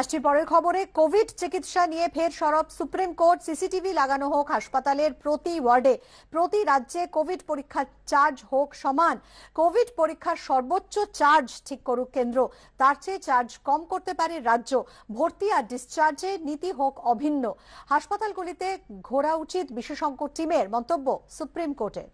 আসছি পরের খবরে কোভিড চিকিৎসা নিয়ে ফের সরব সুপ্রিম কোর্ট সিসিটিভি লাগানো হোক হাসপাতালের প্রতি ওয়ার্ডে প্রতি রাজ্যে কোভিড পরীক্ষার চার্জ হোক সমান কোভিড পরীক্ষার সর্বোচ্চ চার্জ ঠিক করুক কেন্দ্র তার চেয়ে চার্জ কম করতে পারে রাজ্য ভর্তি আর ডিসচার্জে নীতি হোক অভিন্ন হাসপাতালগুলিতে ঘোরা উচিত বিশেষজ্ঞ টিমের মন্তব্য সুপ্রিম কোর্টের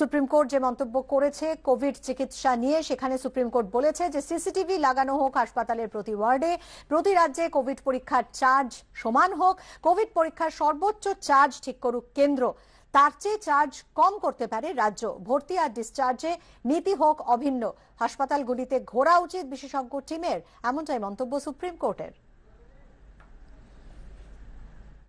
সুপ্রিম কোর্ট যে মন্তব্য করেছে কোভিড চিকিৎসা নিয়ে সেখানে সুপ্রিম কোর্ট বলেছে যে সিসিটিভি লাগানো হোক হাসপাতালের প্রতি ওয়ার্ডে প্রতি রাজ্যে কোভিড পরীক্ষার চার্জ সমান হোক কোভিড পরীক্ষার সর্বোচ্চ চার্জ ঠিক করুক কেন্দ্র তার চেয়ে চার্জ কম করতে পারে রাজ্য ভর্তি আর ডিসচার্জে নীতি হোক অভিন্ন হাসপাতালগুলিতে ঘোরা উচিত বিশেষজ্ঞ টিমের এমনটাই মন্তব্য সুপ্রিম কোর্টের